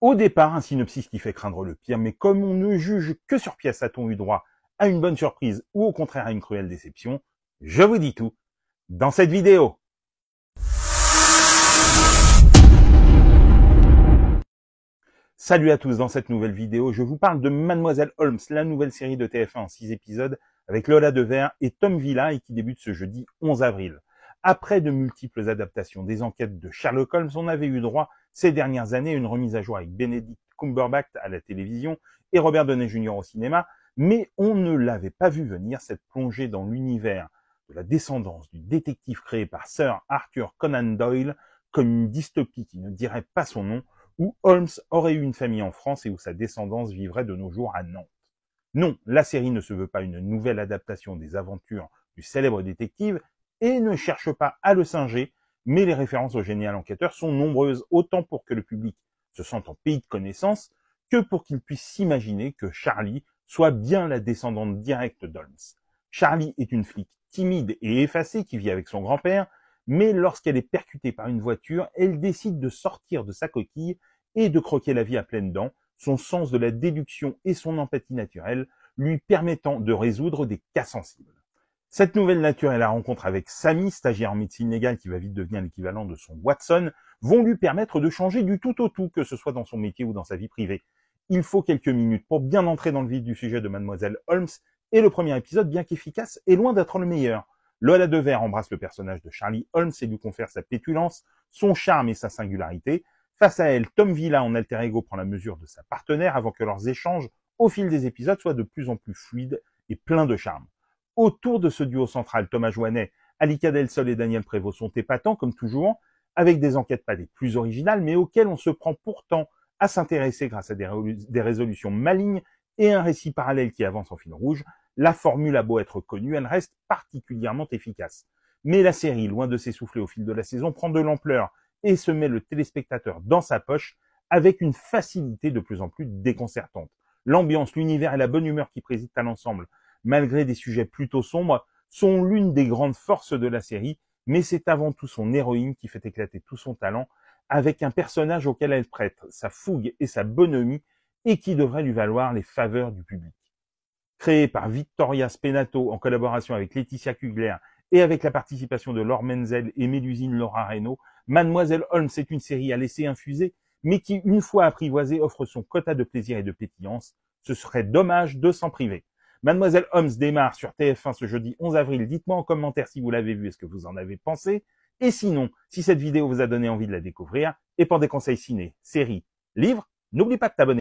Au départ, un synopsis qui fait craindre le pire, mais comme on ne juge que sur pièce, a-t-on eu droit à une bonne surprise ou au contraire à une cruelle déception Je vous dis tout dans cette vidéo. Salut à tous, dans cette nouvelle vidéo, je vous parle de Mademoiselle Holmes, la nouvelle série de TF1 en 6 épisodes avec Lola Devers et Tom Villa et qui débute ce jeudi 11 avril. Après de multiples adaptations des enquêtes de Sherlock Holmes, on avait eu droit ces dernières années une remise à jour avec Benedict Cumberbatch à la télévision et Robert Downey Jr. au cinéma, mais on ne l'avait pas vu venir cette plongée dans l'univers de la descendance du détective créé par Sir Arthur Conan Doyle comme une dystopie qui ne dirait pas son nom, où Holmes aurait eu une famille en France et où sa descendance vivrait de nos jours à Nantes. Non, la série ne se veut pas une nouvelle adaptation des aventures du célèbre détective et ne cherche pas à le singer mais les références au génial enquêteur sont nombreuses, autant pour que le public se sente en pays de connaissance que pour qu'il puisse s'imaginer que Charlie soit bien la descendante directe d'Holmes. Charlie est une flic timide et effacée qui vit avec son grand-père, mais lorsqu'elle est percutée par une voiture, elle décide de sortir de sa coquille et de croquer la vie à pleines dents, son sens de la déduction et son empathie naturelle lui permettant de résoudre des cas sensibles. Cette nouvelle nature et la rencontre avec Samy, stagiaire en médecine légale qui va vite devenir l'équivalent de son Watson, vont lui permettre de changer du tout au tout, que ce soit dans son métier ou dans sa vie privée. Il faut quelques minutes pour bien entrer dans le vif du sujet de Mademoiselle Holmes, et le premier épisode, bien qu'efficace, est loin d'être le meilleur. Lola Devers embrasse le personnage de Charlie Holmes et lui confère sa pétulance, son charme et sa singularité. Face à elle, Tom Villa en alter ego prend la mesure de sa partenaire avant que leurs échanges, au fil des épisodes, soient de plus en plus fluides et pleins de charme autour de ce duo central, Thomas Joannet, Alika Sol et Daniel Prévost sont épatants, comme toujours, avec des enquêtes pas des plus originales, mais auxquelles on se prend pourtant à s'intéresser grâce à des, résolutions malignes et un récit parallèle qui avance en fil rouge, la formule a beau être connue, elle reste particulièrement efficace. Mais la série, loin de s'essouffler au fil de la saison, prend de l'ampleur et se met le téléspectateur dans sa poche avec une facilité de plus en plus déconcertante. L'ambiance, l'univers et la bonne humeur qui président à l'ensemble malgré des sujets plutôt sombres, sont l'une des grandes forces de la série, mais c'est avant tout son héroïne qui fait éclater tout son talent, avec un personnage auquel elle prête sa fougue et sa bonhomie, et qui devrait lui valoir les faveurs du public. Créée par Victoria Spenato en collaboration avec Laetitia Kugler et avec la participation de Laure Menzel et Mélusine Laura Reynaud, Mademoiselle Holmes est une série à laisser infuser, mais qui, une fois apprivoisée, offre son quota de plaisir et de pétillance. Ce serait dommage de s'en priver. Mademoiselle Holmes démarre sur TF1 ce jeudi 11 avril. Dites-moi en commentaire si vous l'avez vu et ce que vous en avez pensé. Et sinon, si cette vidéo vous a donné envie de la découvrir, et pour des conseils ciné, séries, livres, n'oublie pas de t'abonner.